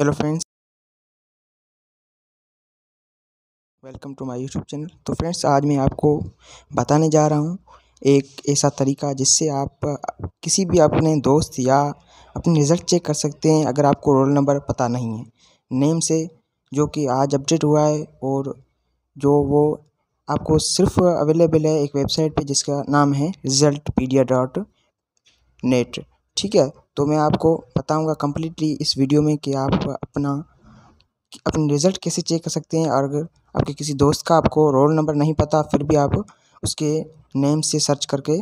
hello friends welcome to my YouTube channel तो friends आज मैं आपको बताने जा रहा हूँ एक ऐसा तरीका जिससे आप किसी भी अपने दोस्त या अपने रिज़ल्ट चेक कर सकते हैं अगर आपको रोल नंबर पता नहीं है नेम से जो कि आज अपडेट हुआ है और जो वो आपको सिर्फ अवेलेबल है एक वेबसाइट पे जिसका नाम है रिज़ल्ट पी डॉट नेट ठीक है तो मैं आपको बताऊंगा कम्प्लीटली इस वीडियो में कि आप अपना अपने रिज़ल्ट कैसे चेक कर सकते हैं और अगर आपके किसी दोस्त का आपको रोल नंबर नहीं पता फिर भी आप उसके नेम से सर्च करके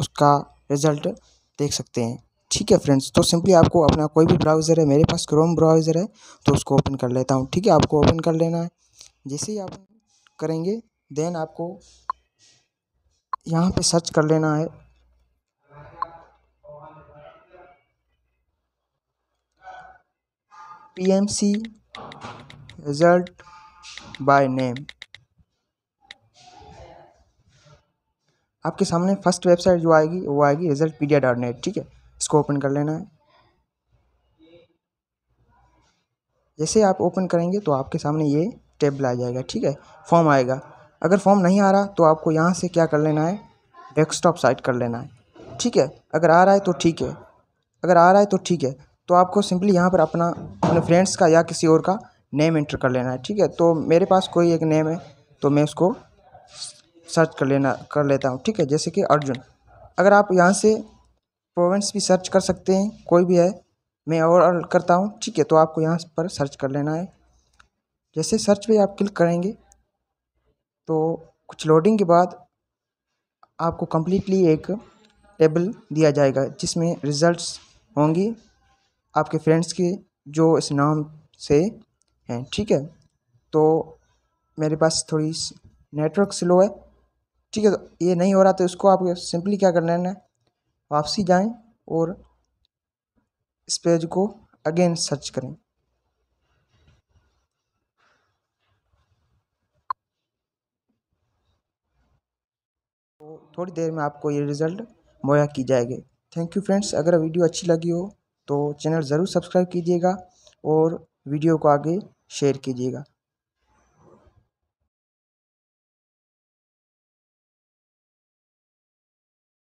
उसका रिज़ल्ट देख सकते हैं ठीक है फ्रेंड्स तो सिंपली आपको अपना कोई भी ब्राउज़र है मेरे पास क्रोम ब्राउज़र है तो उसको ओपन कर लेता हूँ ठीक है आपको ओपन कर लेना है जैसे ही आप करेंगे देन आपको यहाँ पे सर्च कर लेना है PMC result by name आपके सामने फर्स्ट वेबसाइट जो आएगी वो आएगी रिजल्ट पीडिया डॉट नेट ठीक है इसको ओपन कर लेना है जैसे आप ओपन करेंगे तो आपके सामने ये टेबल आ जाएगा ठीक है फॉर्म आएगा अगर फॉर्म नहीं आ रहा तो आपको यहाँ से क्या कर लेना है डेस्कटॉप साइट कर लेना है ठीक है अगर आ रहा है तो ठीक है अगर आ रहा है तो ठीक है तो आपको सिंपली यहाँ पर अपना अपने फ्रेंड्स का या किसी और का नेम इंटर कर लेना है ठीक है तो मेरे पास कोई एक नेम है तो मैं उसको सर्च कर लेना कर लेता हूँ ठीक है जैसे कि अर्जुन अगर आप यहाँ से प्रोवेंस भी सर्च कर सकते हैं कोई भी है मैं और करता हूँ ठीक है तो आपको यहाँ पर सर्च कर लेना है जैसे सर्च पे आप क्लिक करेंगे तो कुछ लोडिंग के बाद आपको कम्प्लीटली एक टेबल दिया जाएगा जिसमें रिज़ल्ट्स होंगी आपके फ्रेंड्स के जो इस नाम से हैं ठीक है तो मेरे पास थोड़ी नेटवर्क स्लो है ठीक है तो ये नहीं हो रहा तो इसको आप सिंपली क्या कर लेना है वापसी जाएं और इस पेज को अगेन सर्च करें तो थोड़ी देर में आपको ये रिज़ल्ट मुहैया की जाएगी थैंक यू फ्रेंड्स अगर वीडियो अच्छी लगी हो तो चैनल ज़रूर सब्सक्राइब कीजिएगा और वीडियो को आगे शेयर कीजिएगा